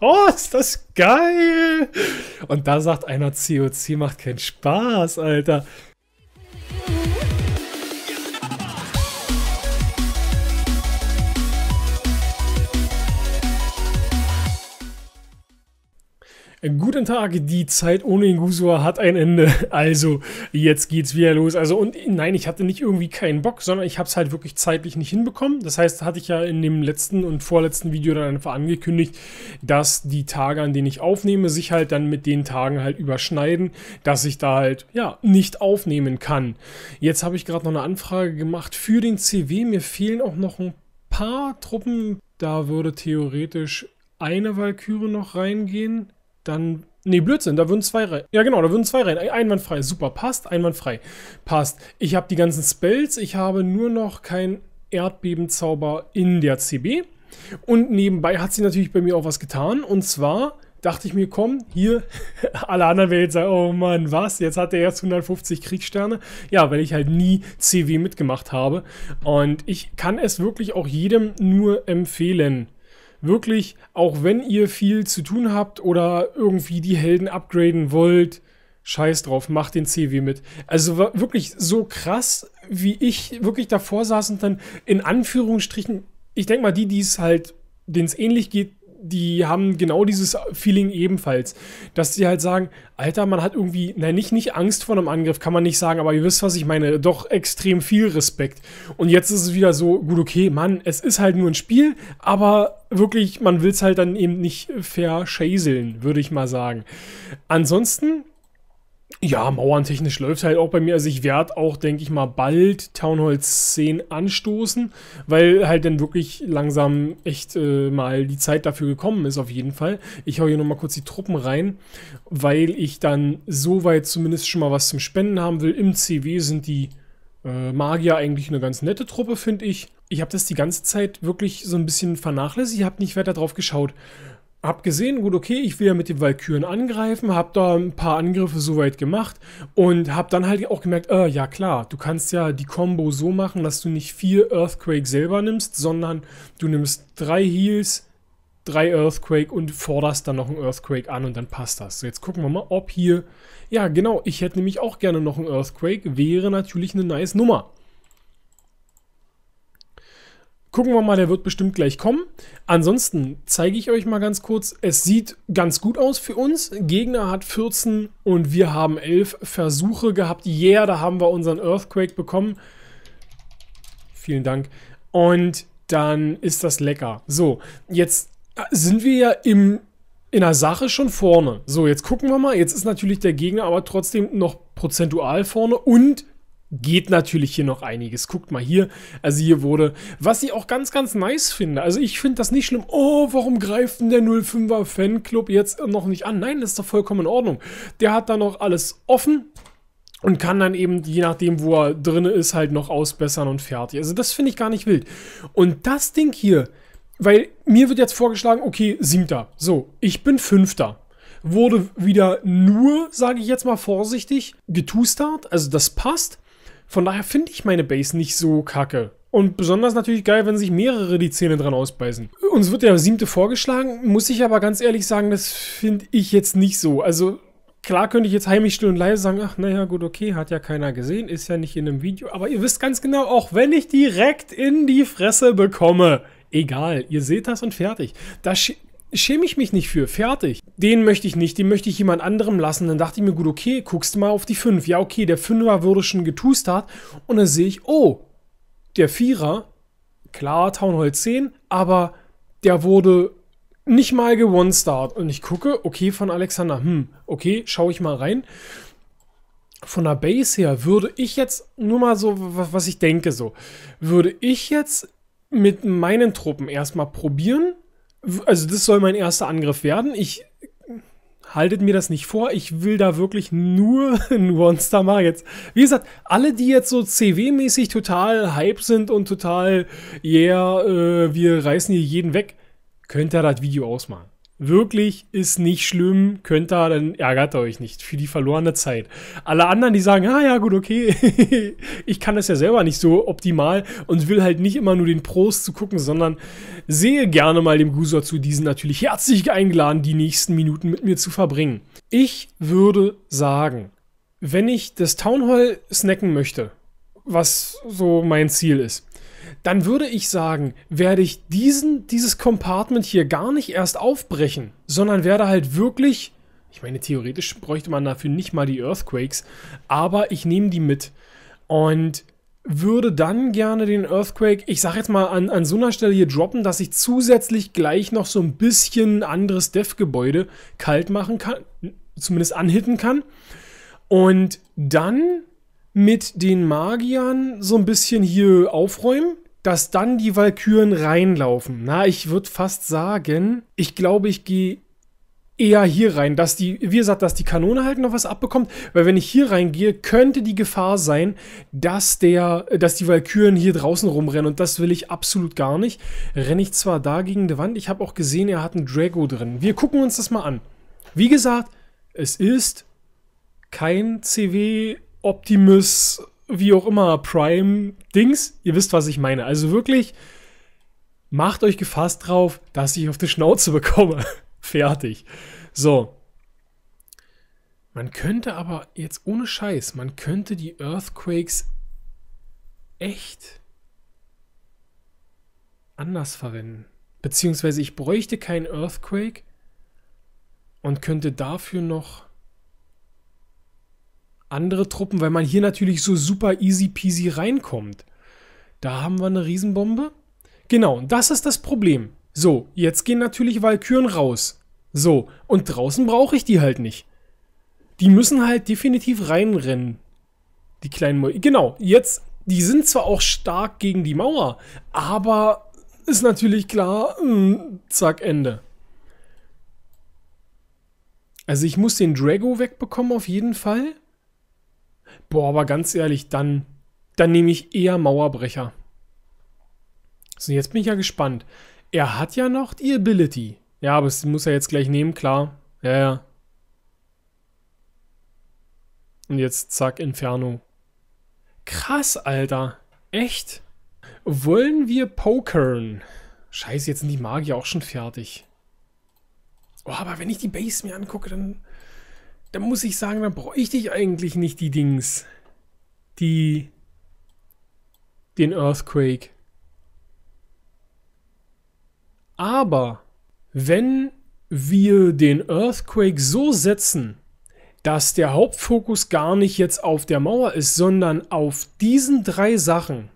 Oh, ist das geil! Und da sagt einer, COC macht keinen Spaß, Alter. Guten Tag, die Zeit ohne Ingusua hat ein Ende. Also, jetzt geht's wieder los. Also, und nein, ich hatte nicht irgendwie keinen Bock, sondern ich habe es halt wirklich zeitlich nicht hinbekommen. Das heißt, hatte ich ja in dem letzten und vorletzten Video dann einfach angekündigt, dass die Tage, an denen ich aufnehme, sich halt dann mit den Tagen halt überschneiden, dass ich da halt, ja, nicht aufnehmen kann. Jetzt habe ich gerade noch eine Anfrage gemacht für den CW. Mir fehlen auch noch ein paar Truppen. Da würde theoretisch eine Valkyrie noch reingehen dann. Nee, Blödsinn, da würden zwei rein. Ja, genau, da würden zwei rein. Einwandfrei, super, passt, einwandfrei, passt. Ich habe die ganzen Spells, ich habe nur noch kein Erdbebenzauber in der CB. Und nebenbei hat sie natürlich bei mir auch was getan. Und zwar dachte ich mir, komm, hier, alle anderen werden sagen, oh Mann, was, jetzt hat er erst 150 Kriegssterne. Ja, weil ich halt nie CW mitgemacht habe. Und ich kann es wirklich auch jedem nur empfehlen wirklich, auch wenn ihr viel zu tun habt oder irgendwie die Helden upgraden wollt, scheiß drauf, macht den CW mit. Also wirklich so krass, wie ich wirklich davor saß und dann in Anführungsstrichen, ich denke mal, die, die es halt, denen es ähnlich geht, die haben genau dieses Feeling ebenfalls, dass sie halt sagen, Alter, man hat irgendwie, nein, nicht, nicht Angst vor einem Angriff, kann man nicht sagen, aber ihr wisst, was ich meine, doch extrem viel Respekt. Und jetzt ist es wieder so, gut, okay, Mann, es ist halt nur ein Spiel, aber wirklich, man will es halt dann eben nicht verschäseln, würde ich mal sagen. Ansonsten ja, mauerntechnisch läuft halt auch bei mir. Also ich werde auch, denke ich mal, bald Town Hall 10 anstoßen, weil halt dann wirklich langsam echt äh, mal die Zeit dafür gekommen ist, auf jeden Fall. Ich hau hier nochmal kurz die Truppen rein, weil ich dann soweit zumindest schon mal was zum Spenden haben will. Im CW sind die äh, Magier eigentlich eine ganz nette Truppe, finde ich. Ich habe das die ganze Zeit wirklich so ein bisschen vernachlässigt. Ich habe nicht weiter drauf geschaut hab gesehen, gut, okay, ich will ja mit den Valkyren angreifen, hab da ein paar Angriffe soweit gemacht und hab dann halt auch gemerkt, äh, ja klar, du kannst ja die Combo so machen, dass du nicht vier Earthquake selber nimmst, sondern du nimmst drei Heals, drei Earthquake und forderst dann noch einen Earthquake an und dann passt das. So, jetzt gucken wir mal, ob hier, ja genau, ich hätte nämlich auch gerne noch einen Earthquake, wäre natürlich eine nice Nummer. Gucken wir mal, der wird bestimmt gleich kommen. Ansonsten zeige ich euch mal ganz kurz, es sieht ganz gut aus für uns. Gegner hat 14 und wir haben 11 Versuche gehabt. Yeah, da haben wir unseren Earthquake bekommen. Vielen Dank. Und dann ist das lecker. So, jetzt äh, sind wir ja im, in der Sache schon vorne. So, jetzt gucken wir mal. Jetzt ist natürlich der Gegner aber trotzdem noch prozentual vorne und geht natürlich hier noch einiges. Guckt mal hier. Also hier wurde, was ich auch ganz, ganz nice finde. Also ich finde das nicht schlimm. Oh, warum greift denn der 05er Fanclub jetzt noch nicht an? Nein, das ist doch vollkommen in Ordnung. Der hat da noch alles offen. Und kann dann eben, je nachdem, wo er drin ist, halt noch ausbessern und fertig. Also das finde ich gar nicht wild. Und das Ding hier, weil mir wird jetzt vorgeschlagen, okay, siebter. So, ich bin fünfter wurde wieder nur, sage ich jetzt mal vorsichtig, getustart. Also das passt. Von daher finde ich meine Base nicht so kacke. Und besonders natürlich geil, wenn sich mehrere die Zähne dran ausbeißen. Uns wird der siebte vorgeschlagen, muss ich aber ganz ehrlich sagen, das finde ich jetzt nicht so. Also klar könnte ich jetzt heimlich still und leise sagen, ach naja gut, okay, hat ja keiner gesehen, ist ja nicht in einem Video. Aber ihr wisst ganz genau, auch wenn ich direkt in die Fresse bekomme, egal, ihr seht das und fertig. Da, schäme ich mich nicht für. Fertig. Den möchte ich nicht, den möchte ich jemand anderem lassen. Dann dachte ich mir, gut, okay, guckst du mal auf die 5. Ja, okay, der 5er wurde schon getustert. Und dann sehe ich, oh, der 4er, klar, Town Hall 10, aber der wurde nicht mal gewone Und ich gucke, okay, von Alexander, hm, okay, schaue ich mal rein. Von der Base her würde ich jetzt, nur mal so, was ich denke so, würde ich jetzt mit meinen Truppen erstmal probieren, also das soll mein erster Angriff werden. Ich haltet mir das nicht vor. Ich will da wirklich nur ein Monster machen. Jetzt, wie gesagt, alle, die jetzt so CW-mäßig total Hype sind und total, yeah, äh, wir reißen hier jeden weg, könnt ihr das Video ausmachen wirklich ist nicht schlimm, könnt ihr, dann ärgert ihr euch nicht für die verlorene Zeit. Alle anderen, die sagen, ah ja, gut, okay, ich kann das ja selber nicht so optimal und will halt nicht immer nur den Pros zu gucken, sondern sehe gerne mal dem Gusor zu, diesen natürlich herzlich eingeladen, die nächsten Minuten mit mir zu verbringen. Ich würde sagen, wenn ich das Town Hall snacken möchte, was so mein Ziel ist, dann würde ich sagen, werde ich diesen, dieses Compartment hier gar nicht erst aufbrechen, sondern werde halt wirklich, ich meine, theoretisch bräuchte man dafür nicht mal die Earthquakes, aber ich nehme die mit und würde dann gerne den Earthquake, ich sag jetzt mal, an, an so einer Stelle hier droppen, dass ich zusätzlich gleich noch so ein bisschen anderes Dev-Gebäude kalt machen kann, zumindest anhitten kann. Und dann mit den Magiern so ein bisschen hier aufräumen, dass dann die Valkyren reinlaufen. Na, ich würde fast sagen, ich glaube, ich gehe eher hier rein, dass die, wie gesagt, dass die Kanone halt noch was abbekommt, weil wenn ich hier reingehe, könnte die Gefahr sein, dass der, dass die Valkyren hier draußen rumrennen und das will ich absolut gar nicht. Renne ich zwar da gegen die Wand, ich habe auch gesehen, er hat einen Drago drin. Wir gucken uns das mal an. Wie gesagt, es ist kein CW Optimus, wie auch immer, Prime-Dings. Ihr wisst, was ich meine. Also wirklich, macht euch gefasst drauf, dass ich auf die Schnauze bekomme. Fertig. So. Man könnte aber jetzt ohne Scheiß, man könnte die Earthquakes echt anders verwenden. Beziehungsweise ich bräuchte keinen Earthquake und könnte dafür noch andere Truppen, weil man hier natürlich so super easy peasy reinkommt. Da haben wir eine Riesenbombe. Genau, das ist das Problem. So, jetzt gehen natürlich Walküren raus. So, und draußen brauche ich die halt nicht. Die müssen halt definitiv reinrennen. Die kleinen Mäuse. Genau, jetzt, die sind zwar auch stark gegen die Mauer, aber ist natürlich klar, mh, hm, zack, Ende. Also ich muss den Drago wegbekommen auf jeden Fall. Boah, aber ganz ehrlich, dann, dann nehme ich eher Mauerbrecher. So, jetzt bin ich ja gespannt. Er hat ja noch die Ability. Ja, aber das muss er jetzt gleich nehmen, klar. Ja, ja. Und jetzt zack, Entfernung. Krass, Alter. Echt? Wollen wir pokern? Scheiße, jetzt sind die Magier auch schon fertig. Oh, aber wenn ich die Base mir angucke, dann dann muss ich sagen, dann bräuchte ich eigentlich nicht die Dings. Die. Den Earthquake. Aber wenn wir den Earthquake so setzen, dass der Hauptfokus gar nicht jetzt auf der Mauer ist, sondern auf diesen drei Sachen,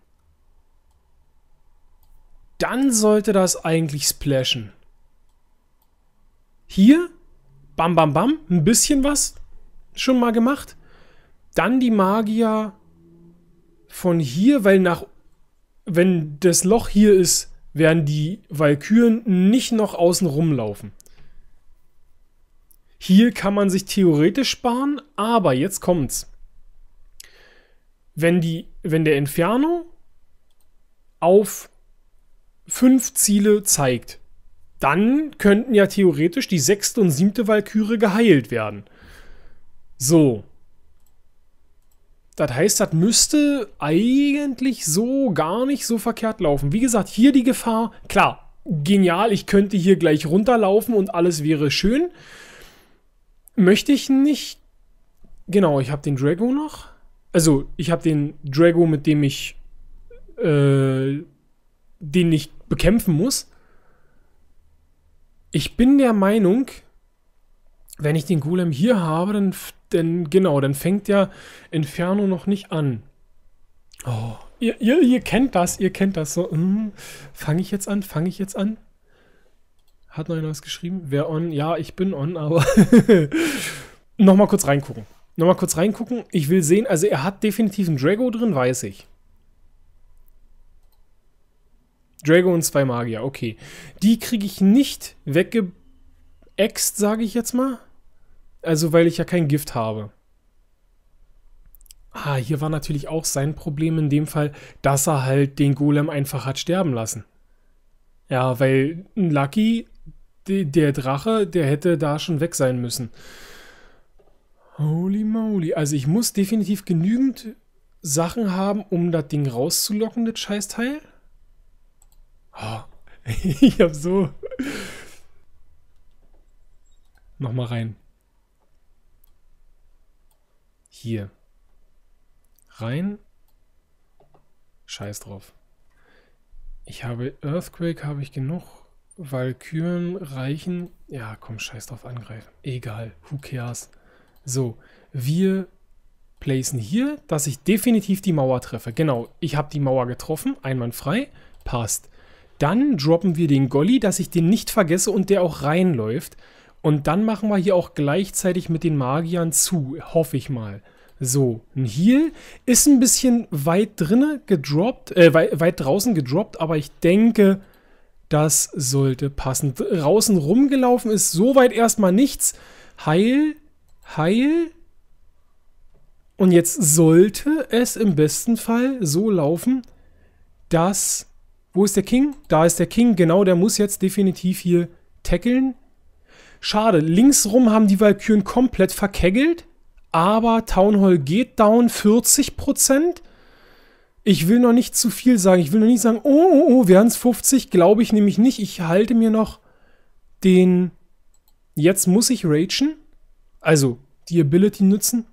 dann sollte das eigentlich splashen. Hier bam, bam, bam, ein bisschen was schon mal gemacht. Dann die Magier von hier, weil nach, wenn das Loch hier ist, werden die Valkyren nicht noch außen rumlaufen. Hier kann man sich theoretisch sparen, aber jetzt kommt's. Wenn, die, wenn der Inferno auf fünf Ziele zeigt, dann könnten ja theoretisch die sechste und siebte Valkyrie geheilt werden. So. Das heißt, das müsste eigentlich so gar nicht so verkehrt laufen. Wie gesagt, hier die Gefahr, klar, genial, ich könnte hier gleich runterlaufen und alles wäre schön. Möchte ich nicht. Genau, ich habe den Drago noch. Also, ich habe den Drago, mit dem ich äh, den nicht bekämpfen muss. Ich bin der Meinung, wenn ich den Golem hier habe, dann, dann genau, dann fängt ja Inferno noch nicht an. Oh, ihr, ihr, ihr kennt das, ihr kennt das so. Hm, fange ich jetzt an, fange ich jetzt an? Hat noch jemand was geschrieben? Wer on? Ja, ich bin on, aber nochmal kurz reingucken. Nochmal kurz reingucken. Ich will sehen, also er hat definitiv einen Drago drin, weiß ich. Drago und zwei Magier, okay. Die kriege ich nicht weggeäxt, sage ich jetzt mal. Also, weil ich ja kein Gift habe. Ah, hier war natürlich auch sein Problem in dem Fall, dass er halt den Golem einfach hat sterben lassen. Ja, weil ein Lucky, der Drache, der hätte da schon weg sein müssen. Holy moly. Also ich muss definitiv genügend Sachen haben, um das Ding rauszulocken, das Scheißteil. Oh, ich hab so. Nochmal rein. Hier. Rein. Scheiß drauf. Ich habe Earthquake, habe ich genug. Valkyren reichen. Ja, komm, scheiß drauf angreifen. Egal, who cares. So, wir placen hier, dass ich definitiv die Mauer treffe. Genau, ich habe die Mauer getroffen, einwandfrei, passt. Dann droppen wir den Golli, dass ich den nicht vergesse und der auch reinläuft. Und dann machen wir hier auch gleichzeitig mit den Magiern zu, hoffe ich mal. So, ein Heal ist ein bisschen weit drinne gedroppt, äh, weit, weit draußen gedroppt, aber ich denke, das sollte passen. Draußen rumgelaufen ist soweit erstmal nichts. Heil, heil. Und jetzt sollte es im besten Fall so laufen, dass wo ist der King? Da ist der King, genau, der muss jetzt definitiv hier tackeln. Schade, linksrum haben die Valkyren komplett verkeggelt. aber Town Hall geht down, 40%. Ich will noch nicht zu viel sagen, ich will noch nicht sagen, oh, oh, oh, wären es 50, glaube ich nämlich nicht. Ich halte mir noch den, jetzt muss ich ragen, also die Ability nutzen.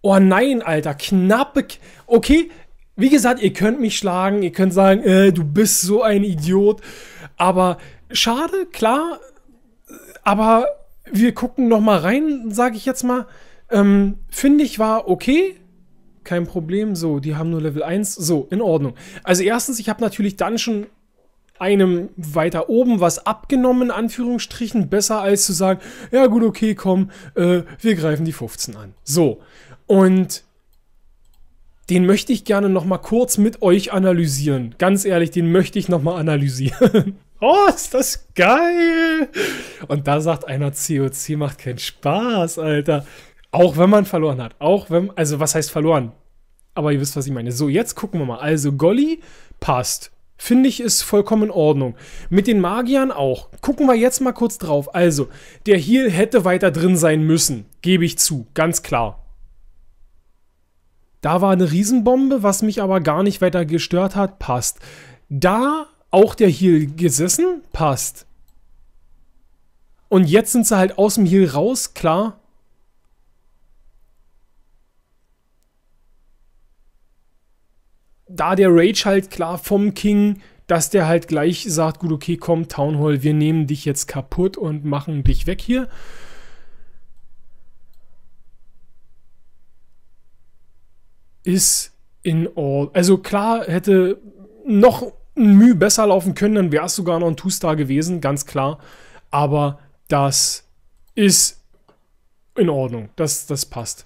Oh nein, Alter, knappe. Okay, wie gesagt, ihr könnt mich schlagen, ihr könnt sagen, äh, du bist so ein Idiot. Aber schade, klar. Aber wir gucken noch mal rein, sage ich jetzt mal. Ähm, Finde ich war okay. Kein Problem. So, die haben nur Level 1. So, in Ordnung. Also erstens, ich habe natürlich dann schon einem weiter oben was abgenommen, in Anführungsstrichen, besser als zu sagen, ja gut, okay, komm, äh, wir greifen die 15 an. So. Und den möchte ich gerne noch mal kurz mit euch analysieren. Ganz ehrlich, den möchte ich noch mal analysieren. oh, ist das geil! Und da sagt einer, COC macht keinen Spaß, Alter. Auch wenn man verloren hat. Auch wenn, also was heißt verloren? Aber ihr wisst, was ich meine. So, jetzt gucken wir mal. Also, Golly passt. Finde ich, ist vollkommen in Ordnung. Mit den Magiern auch. Gucken wir jetzt mal kurz drauf. Also, der Heal hätte weiter drin sein müssen. Gebe ich zu. Ganz klar. Da war eine Riesenbombe, was mich aber gar nicht weiter gestört hat, passt. Da auch der Heal gesessen, passt. Und jetzt sind sie halt aus dem Heal raus, klar. Da der Rage halt klar vom King, dass der halt gleich sagt, gut, okay, komm, Town Hall, wir nehmen dich jetzt kaputt und machen dich weg hier. ist in all. Also klar hätte noch ein Mühe besser laufen können, dann wäre es sogar noch ein Two-Star gewesen, ganz klar. Aber das ist in Ordnung. Das, das passt.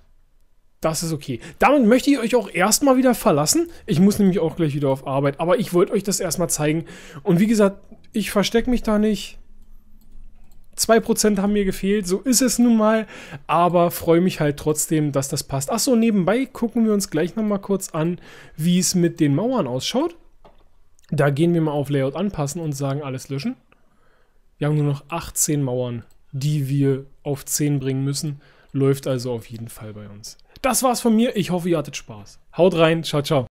Das ist okay. Damit möchte ich euch auch erstmal wieder verlassen. Ich muss nämlich auch gleich wieder auf Arbeit. Aber ich wollte euch das erstmal zeigen. Und wie gesagt, ich verstecke mich da nicht. 2% haben mir gefehlt, so ist es nun mal, aber freue mich halt trotzdem, dass das passt. Achso, nebenbei gucken wir uns gleich nochmal kurz an, wie es mit den Mauern ausschaut. Da gehen wir mal auf Layout anpassen und sagen alles löschen. Wir haben nur noch 18 Mauern, die wir auf 10 bringen müssen. Läuft also auf jeden Fall bei uns. Das war's von mir. Ich hoffe, ihr hattet Spaß. Haut rein. Ciao, ciao.